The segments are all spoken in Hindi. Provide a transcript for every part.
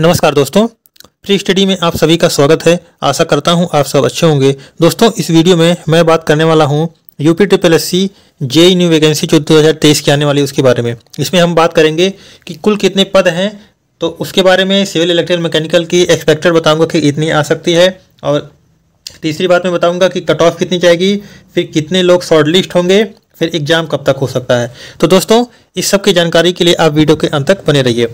नमस्कार दोस्तों फ्री स्टडी में आप सभी का स्वागत है आशा करता हूं आप सब अच्छे होंगे दोस्तों इस वीडियो में मैं बात करने वाला हूं UP triple S C J new vacancy जो 2023 की आने वाली उसके बारे में इसमें हम बात करेंगे कि कुल कितने पद हैं तो उसके बारे में सिविल इलेक्ट्रिकल मैकेनिकल की एक्सपेक्टेड बताऊँगा कि इतनी आ सकती है और तीसरी बात मैं बताऊँगा कि कट ऑफ कितनी जाएगी फिर कितने लोग शॉर्ट लिस्ट होंगे फिर एग्ज़ाम कब तक हो सकता है तो दोस्तों इस सब की जानकारी के लिए आप वीडियो के अंत तक बने रहिए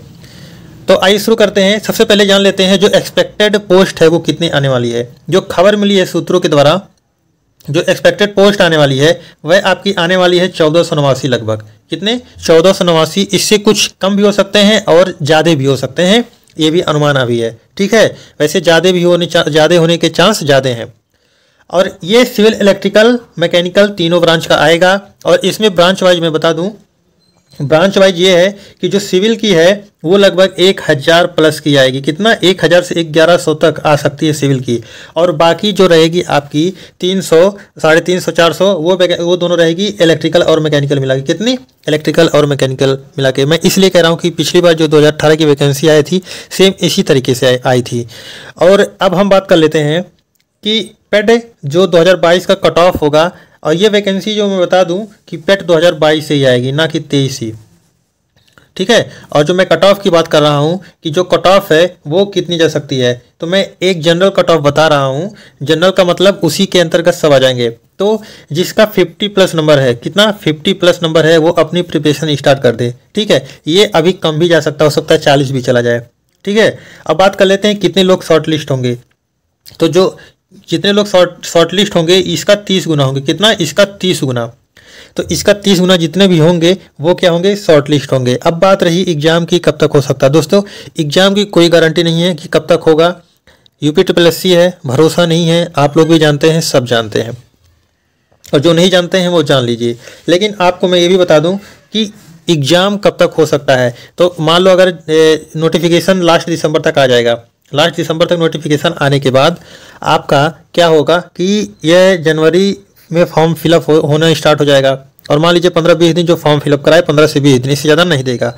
तो आइए शुरू करते हैं सबसे पहले जान लेते हैं जो एक्सपेक्टेड पोस्ट है वो कितनी आने वाली है जो खबर मिली है सूत्रों के द्वारा जो एक्सपेक्टेड पोस्ट आने वाली है वह आपकी आने वाली है चौदह सौ नवासी लगभग कितने चौदह सौ नवासी इससे कुछ कम भी हो सकते हैं और ज़्यादा भी हो सकते हैं ये भी अनुमान अभी है ठीक है वैसे ज़्यादा भी होने ज़्यादा होने के चांस ज़्यादा हैं और ये सिविल इलेक्ट्रिकल मैकेनिकल तीनों ब्रांच का आएगा और इसमें ब्रांच वाइज मैं बता दूं ब्रांच वाइज ये है कि जो सिविल की है वो लगभग एक हज़ार प्लस की आएगी कितना एक हज़ार से ग्यारह सौ तक आ सकती है सिविल की और बाकी जो रहेगी आपकी तीन सौ साढ़े तीन सौ चार सौ वो वो दोनों रहेगी इलेक्ट्रिकल और मैकेनिकल मिला के कितनी इलेक्ट्रिकल और मैकेनिकल मिला के मैं इसलिए कह रहा हूँ कि पिछली बार जो अठारह की वैकेंसी आई थी सेम इसी तरीके से आई थी और अब हम बात कर लेते हैं कि पेड जो बाईस का कट ऑफ होगा और ये वैकेंसी जो मैं बता दूं कि पेट 2022 से ही आएगी ना कि तेईस ही ठीक है और जो मैं कट ऑफ की बात कर रहा हूँ कि जो कट ऑफ है वो कितनी जा सकती है तो मैं एक जनरल कट ऑफ बता रहा हूँ जनरल का मतलब उसी के अंतर्गत सब आ जाएंगे तो जिसका 50 प्लस नंबर है कितना 50 प्लस नंबर है वो अपनी प्रिपरेशन स्टार्ट कर दे ठीक है ये अभी कम भी जा सकता हो सकता है चालीस भी चला जाए ठीक है अब बात कर लेते हैं कितने लोग शॉर्ट लिस्ट होंगे तो जो जितने लोग शॉर्ट शॉर्ट लिस्ट होंगे इसका तीस गुना होंगे कितना इसका तीस गुना तो इसका तीस गुना जितने भी होंगे वो क्या होंगे शॉर्ट लिस्ट होंगे अब बात रही एग्ज़ाम की कब तक हो सकता है दोस्तों एग्ज़ाम की कोई गारंटी नहीं है कि कब तक होगा यूपी ट्रिपल एस है भरोसा नहीं है आप लोग भी जानते हैं सब जानते हैं और जो नहीं जानते हैं वो जान लीजिए लेकिन आपको मैं ये भी बता दूँ कि एग्ज़ाम कब तक हो सकता है तो मान लो अगर नोटिफिकेशन लास्ट दिसंबर तक आ जाएगा लास्ट दिसंबर तक नोटिफिकेशन आने के बाद आपका क्या होगा कि यह जनवरी में फॉर्म फिलअप हो, होना स्टार्ट हो जाएगा और मान लीजिए पंद्रह बीस दिन जो फॉर्म फिलअप कराए पंद्रह से बीस दिन इससे ज़्यादा नहीं देगा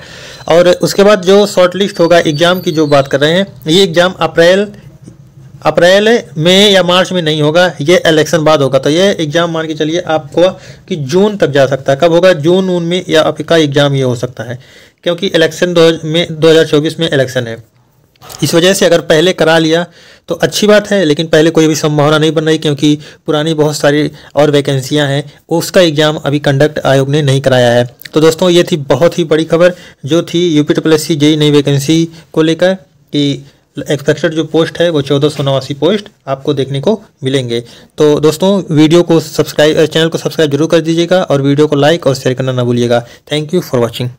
और उसके बाद जो शॉर्ट लिस्ट होगा एग्ज़ाम की जो बात कर रहे हैं ये एग्ज़ाम अप्रैल अप्रैल में या मार्च में नहीं होगा ये इलेक्शन बाद होगा तो ये एग्ज़ाम मान के चलिए आपको कि जून तक जा सकता है कब होगा जून वून में या आपका एग्ज़ाम ये हो सकता है क्योंकि इलेक्शन दो में 2024 में इलेक्शन है इस वजह से अगर पहले करा लिया तो अच्छी बात है लेकिन पहले कोई अभी संभावना नहीं बन रही क्योंकि पुरानी बहुत सारी और वैकेंसियाँ हैं उसका एग्ज़ाम अभी कंडक्ट आयोग ने नहीं कराया है तो दोस्तों ये थी बहुत ही बड़ी खबर जो थी P W S C G नई वैकेंसी को लेकर कि एक्सपेक्टेड जो पोस्ट है वो चौदह सौ नवासी पोस्ट आपको देखने को मिलेंगे तो दोस्तों वीडियो को सब्सक्राइब चैनल को सब्सक्राइब जरूर कर दीजिएगा और वीडियो को लाइक और शेयर करना ना भूलिएगा थैंक यू फॉर वॉचिंग